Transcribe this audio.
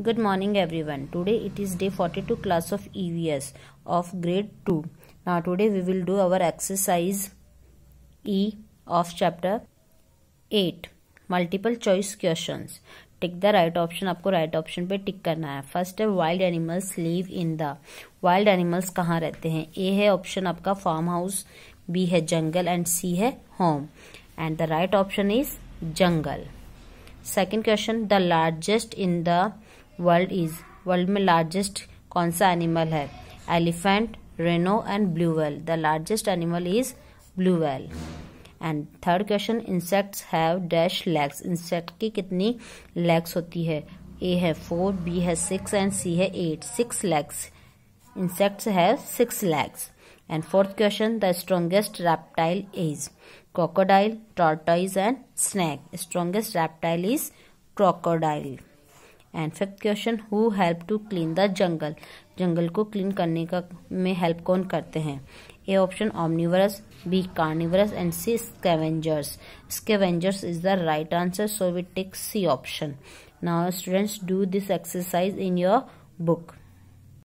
good morning everyone today it is day 42 class of evs of grade 2 now today we will do our exercise e of chapter 8 multiple choice questions tick the right option आपको right option पे tick करना है first है wild animals live in the wild animals कहाँ रहते हैं ए है option आपका फार्म हाउस बी है जंगल एंड सी है home and the right option is jungle second question the largest in the world is world में लार्जेस्ट कौन सा एनिमल है elephant rhino and blue whale the largest animal is blue whale and third question insects have dash legs insect की कितनी legs होती है A है four B है सिक्स एंड सी है eight six legs insects have six legs and fourth question the strongest reptile is crocodile tortoise and snake strongest reptile is crocodile and fifth question who help to clean the jungle jungle को clean करने का में help कौन करते हैं A option omnivorous B carnivorous and C scavengers scavengers is the right answer so we take C option now students do this exercise in your book